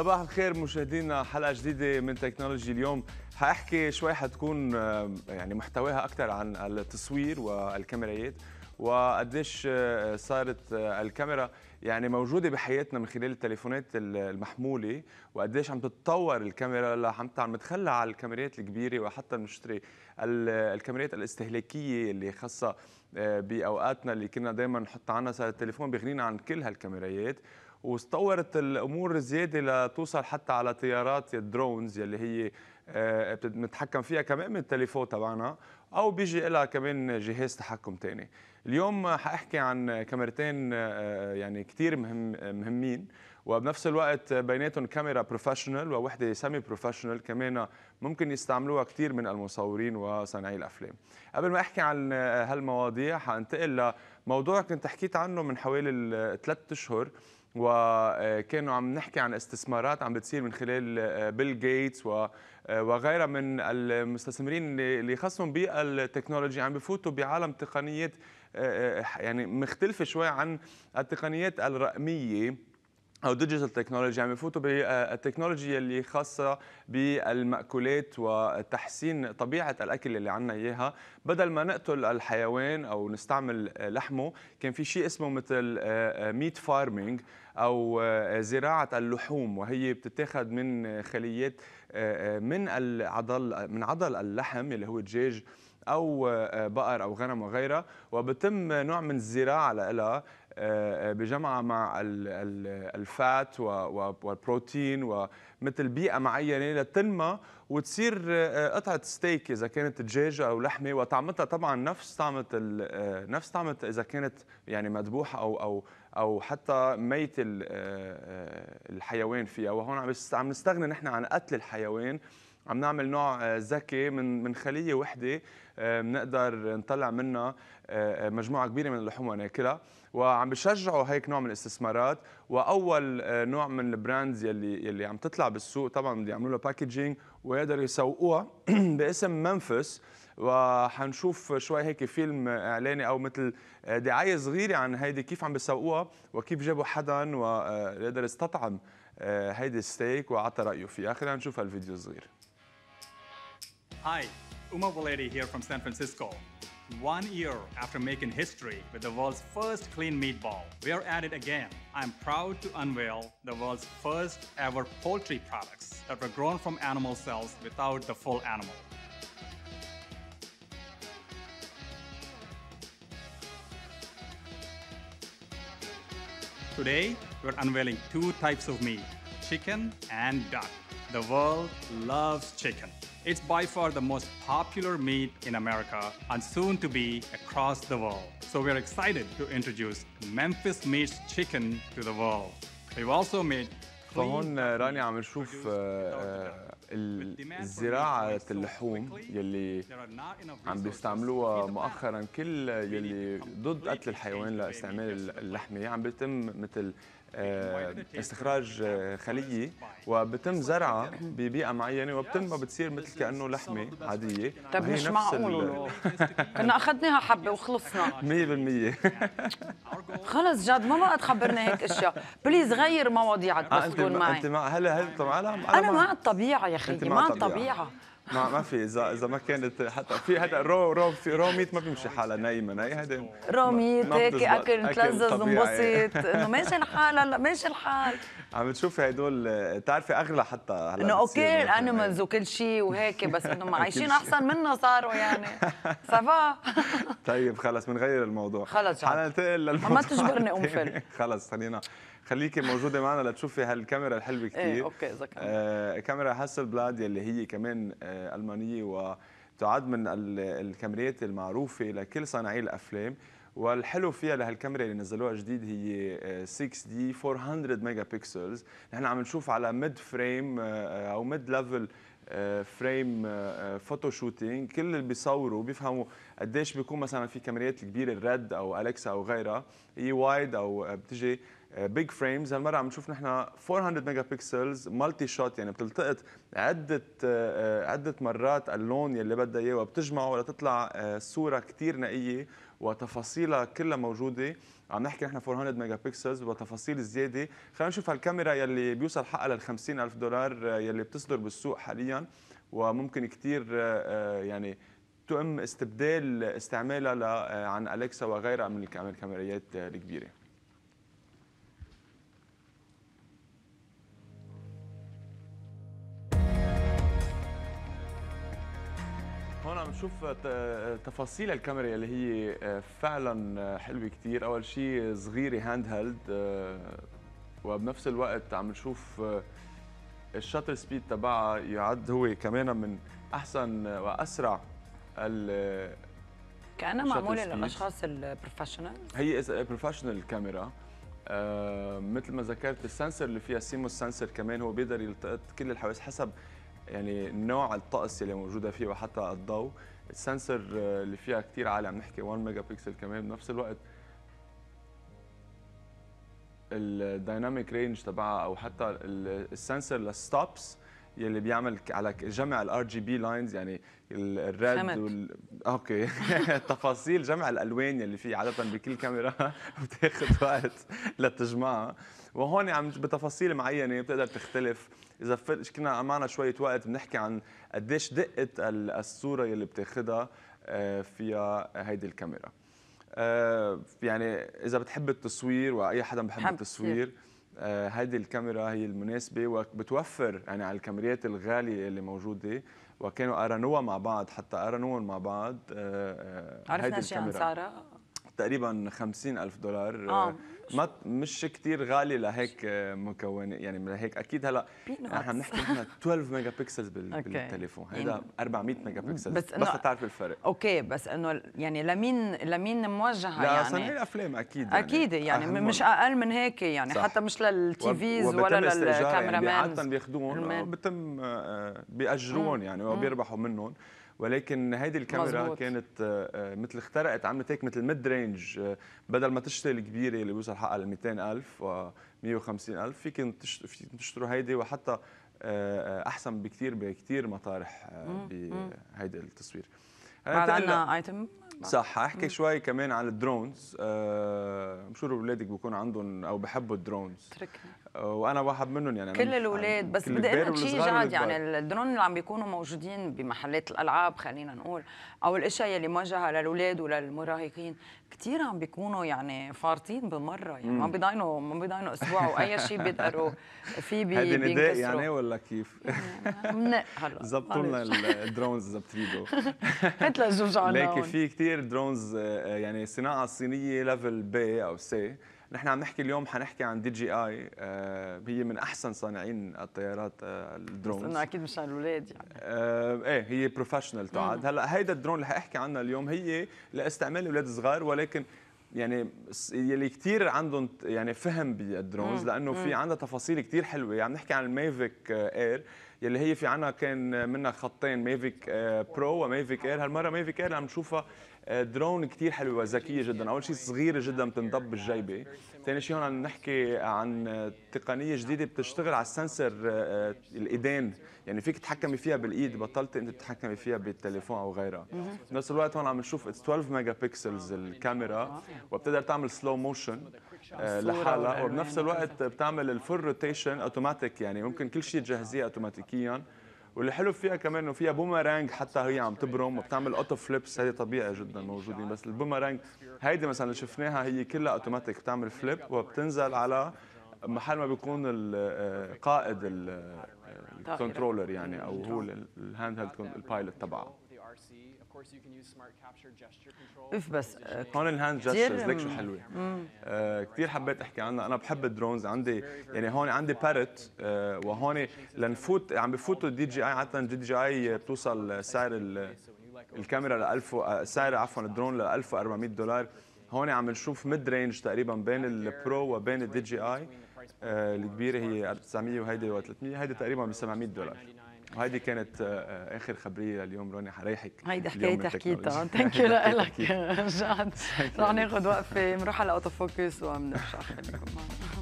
صباح الخير مشاهدينا حلقه جديده من تكنولوجي اليوم حاحكي شوي حتكون يعني محتواها اكثر عن التصوير والكاميرات وقديش آه، صارت آه، الكاميرا يعني موجودة بحياتنا من خلال التليفونات المحمولة وقديش عم تتطور الكاميرا عم تتخلى على الكاميرات الكبيرة وحتى بنشتري الكاميرات الاستهلاكية اللي خاصة آه، بأوقاتنا اللي كنا دائما نحط عنها صار التليفون بيغنينا عن كل هالكاميرات وتطورت الامور زياده لتوصل حتى على طيارات الدرونز يلي هي آه، بنتحكم فيها كمان من التليفون تبعنا او بيجي لها كمان جهاز تحكم ثاني اليوم حاحكي عن كاميرتين آه، يعني كثير مهم مهمين وبنفس الوقت بيناتهم كاميرا بروفيشنال ووحده سيمي بروفيشنال كمان ممكن يستعملوها كثير من المصورين وصانعي الافلام. قبل ما احكي عن آه، هالمواضيع حانتقل لموضوع كنت حكيت عنه من حوالي ثلاث اشهر وكانوا عم نحكي عن استثمارات عم بتصير من خلال بيل آه، جيتس آه، وغيرها من المستثمرين اللي خصهم بالتكنولوجي عم بفوتوا بعالم تقنيات آه، يعني مختلفه شوي عن التقنيات الرقميه او ديجيتال تكنولوجي عم يفوتوا بالتكنولوجيا اللي خاصه بالمأكولات وتحسين طبيعه الاكل اللي عنا اياها بدل ما نقتل الحيوان او نستعمل لحمه كان في شيء اسمه مثل ميت فارمينج او زراعه اللحوم وهي بتتاخذ من خليات من العضل من عضل اللحم اللي هو دجاج او بقر او غنم وغيرها وبتم نوع من الزراعه لها آه، آه، بجمعها مع الفات والبروتين ومثل بيئه معينه لتنمى وتصير آه، قطعه ستيك اذا كانت دجاجه او لحمه وطعمتها طبعا نفس طعمه نفس طعمه اذا كانت يعني مذبوحه او او او حتى ميت الحيوان فيها وهون عم نستغني نحن عن قتل الحيوان عم نعمل نوع ذكي آه، من من خليه وحده بنقدر آه، نطلع منها آه، مجموعه كبيره من اللحوم وناكلها وعم بشجعوا هيك نوع من الاستثمارات واول نوع من البراندز يلي يلي عم تطلع بالسوق طبعا بده يعملوا لها باكجينج ويقدروا يسوقوها باسم منفس وحنشوف شوي هيك فيلم اعلاني او مثل دعايه صغيره عن هيدي كيف عم بيسوقوها وكيف جابوا حدا وقدر يستطعم هيدي الستيك وعطى رايه فيها خلينا نشوف هالفيديو الصغير Hi, Uma Valedi here from San Francisco. One year after making history with the world's first clean meatball, we're at it again. I'm proud to unveil the world's first ever poultry products that were grown from animal cells without the full animal. Today, we're unveiling two types of meat, chicken and duck. The world loves chicken. It's by far the most popular meat in America and soon to be across the world. So we're excited to introduce Memphis Meats Chicken to the world. We've also made فهون راني عم نشوف زراعة اللحوم يلي عم بيستعملوها مؤخرا كل يلي ضد قتل الحيوان لاستعمال اللحمة عم بيتم مثل آه، استخراج آه، خليه وبتم زرعها ببيئه معينه وبتم بتصير مثل كانه لحمه عاديه طيب مش معقول كنا اخذناها حبه وخلصنا 100% خلص جد ما بقى تخبرنا هيك اشياء بليز غير مواضيعك بس آه، تكون معي انت مع هلا هلا طبعا انا مع الطبيعه يا اخي مع الطبيعه ما ما في اذا اذا ما كانت حتى في هذا رو رو في رو ميت ما بيمشي حالها نايمه ناي هذا رو ميت هيك اكل متلزز انبسط انه ماشي الحال هلا ماشي الحال عم تشوفي هدول بتعرفي اغلى حتى هلا انه اوكي الانيمالز وكل شيء وهيك بس انه عايشين احسن منا صاروا يعني سافا طيب خلص بنغير الموضوع خلص حننتقل للموضوع ما تجبرني فل خلص خلينا خليكي موجوده معنا لتشوفي هالكاميرا الحلوه كثير ايه اوكي اذا آه كاميرا هاسل بلاد يلي هي كمان آه المانيه وتعد من الكاميرات المعروفه لكل صانعي الافلام والحلو فيها لهالكاميرا اللي نزلوها جديد هي 6 دي 400 ميجا بكسلز نحن عم نشوف على ميد فريم آه، او ميد ليفل فريم فوتو شوتينج كل اللي بيصوروا بيفهموا قديش بيكون مثلا في كاميرات الكبيره الريد او الكسا او غيرها هي وايد او آه، بتجي بيج آه، فريمز هالمره عم نشوف نحن 400 ميجا بكسلز مالتي شوت يعني بتلتقط عده آه، آه، عده مرات اللون يلي بدها اياه وبتجمعه لتطلع صوره كثير نقيه وتفاصيلها كلها موجوده عم نحكي نحن 400 ميجا بكسلز وتفاصيل زياده خلينا نشوف هالكاميرا يلي بيوصل حقها لل 50 الف دولار يلي بتصدر بالسوق حاليا وممكن كثير يعني تم استبدال استعمالها عن اليكسا وغيرها من الكاميرات الكبيره هون عم نشوف تفاصيل الكاميرا اللي هي آه، فعلا آه، حلوه كثير اول شيء صغيره هاند آه، هيلد وبنفس الوقت عم نشوف الشاتر سبيد تبعها يعد هو كمان من احسن واسرع ال كانها معموله للاشخاص البروفيشنال هي بروفيشنال كاميرا مثل ما ذكرت السنسر اللي فيها سيموس سنسر كمان هو بيقدر يلتقط كل الحواس حسب يعني نوع الطقس اللي موجوده فيه وحتى الضوء السنسور آه، اللي فيها كثير عالي عم نحكي 1 ميجا بكسل كمان بنفس الوقت الدايناميك رينج تبعها او حتى السنسور للستوبس يلي بيعمل على جمع الار جي بي لاينز يعني الريد وال... اوكي تفاصيل جمع الالوان يلي فيه عاده بكل كاميرا بتاخذ وقت لتجمعها وهون عم يعني بتفاصيل معينه بتقدر تختلف اذا كنا معنا شويه وقت بنحكي عن قديش دقه الصوره اللي بتاخذها آه، فيها هيدي الكاميرا آه، يعني اذا بتحب التصوير واي حدا بحب التصوير هذه آه، الكاميرا هي المناسبة وبتوفر يعني على الكاميرات الغالية اللي موجودة وكانوا قارنوها مع بعض حتى قارنوهم مع بعض عرفنا شيء عن ساره تقريبا 50 ألف دولار آه. آه، ما مش كثير غالي لهيك آه، مكون يعني لهيك اكيد هلا نحن بنحكي 12 ميجا بكسلز بالتليفون هذا 400 ميجا بكسل بس, بس تعرف الفرق اوكي بس انه يعني لمين لمين موجهه لا يعني صناعي الافلام اكيد يعني اكيد يعني مش اقل من هيك يعني صح. حتى مش للتيفيز فيز ولا للكاميرا يعني عاده بياخذوهم آه، بتم بياجرون يعني وبيربحوا منهم ولكن هيدي الكاميرا مزبوط. كانت آه، آه، مثل اخترقت عملت هيك مثل ميد رينج آه، بدل ما تشتري الكبيره اللي بيوصل حقها ل 200000 و 150000 فيكن تشتروا هيدي وحتى احسن بكثير بكثير مطارح بهيدا التصوير بعد عندنا ايتم صح احكي شوي كمان عن الدرونز آه مشهور اولادك بيكون عندهم او بحبوا الدرونز تركنا وانا واحد منهم يعني كل الاولاد بس بدي اقول لك شيء جاد يعني الدرون اللي عم بيكونوا موجودين بمحلات الالعاب خلينا نقول او الاشياء اللي موجهه للاولاد وللمراهقين كثير عم بيكونوا يعني فارطين بمره يعني ما بيضاينوا ما بيضاينوا اسبوع واي شيء بيقدروا فيه بي هيدي نداء يعني ولا كيف؟ هلا زبطوا لنا الدرونز اذا بتريدوا مثل لجوج على ليكي في كثير درونز آه، يعني صناعه صينيه ليفل بي او سي نحن عم نحكي اليوم حنحكي عن دي جي اي آه هي من احسن صانعين الطيارات آه الدرونز انه اكيد مشان الاولاد يعني آه ايه هي بروفيشنال تعد هلا هيدا الدرون اللي حاحكي عنه اليوم هي لاستعمال الاولاد الصغار ولكن يعني يلي كثير عندهم يعني فهم بالدرونز لانه في عندها تفاصيل كثير حلوه عم يعني نحكي عن الميفيك آه، اير يلي هي في عنا كان منها خطين ميفيك برو وميفيك اير هالمره ميفيك اير عم نشوفها درون آه، كثير حلوه وذكيه جدا اول شيء صغيره جدا بتنضب بالجيبه ثاني شيء هون عم نحكي عن تقنيه جديده بتشتغل على السنسر آه، آه، الايدين يعني فيك تتحكمي فيها بالايد بطلت انت تتحكمي فيها بالتليفون او غيرها بنفس الوقت هون عم نشوف 12 ميجا بكسلز الكاميرا وبتقدر تعمل سلو موشن آه، لحالها وبنفس يعني الوقت بتعمل الفول روتيشن اوتوماتيك يعني ممكن كل شيء تجهزيه اوتوماتيكيا والحلو فيها كمان انه فيها بومرانج حتى هي عم تبرم وبتعمل اوتو فليبس هذه طبيعي جدا موجودين بس البومرانج هيدي مثلا اللي شفناها هي كلها اوتوماتيك بتعمل فليب وبتنزل على محل ما بيكون القائد آه، الكنترولر آه، يعني او هو الهاند هيلد البايلوت تبعه اف بس هون الهاند جستشرز ليك شو حلوه آه كثير آه، حبيت احكي عنها انا بحب الدرونز عندي يعني هون عندي بارت آه وهون لنفوت عم بفوتوا الدي جي اي عاده الدي جي اي بتوصل سعر الكاميرا ل 1000 آه، سعر عفوا الدرون ل 1400 دولار هون عم نشوف ميد رينج تقريبا بين البرو وبين الدي جي اي آه الكبيره هي 900 وهيدي 300 هيدي تقريبا ب 700 دولار وهذه كانت آه، آه، اخر خبريه اليوم روني حريحك هيدي حكايه حكيتها ثانك يو لك جد رح ناخذ وقفه بنروح على اوتو فوكس وبنرجع خليكم معنا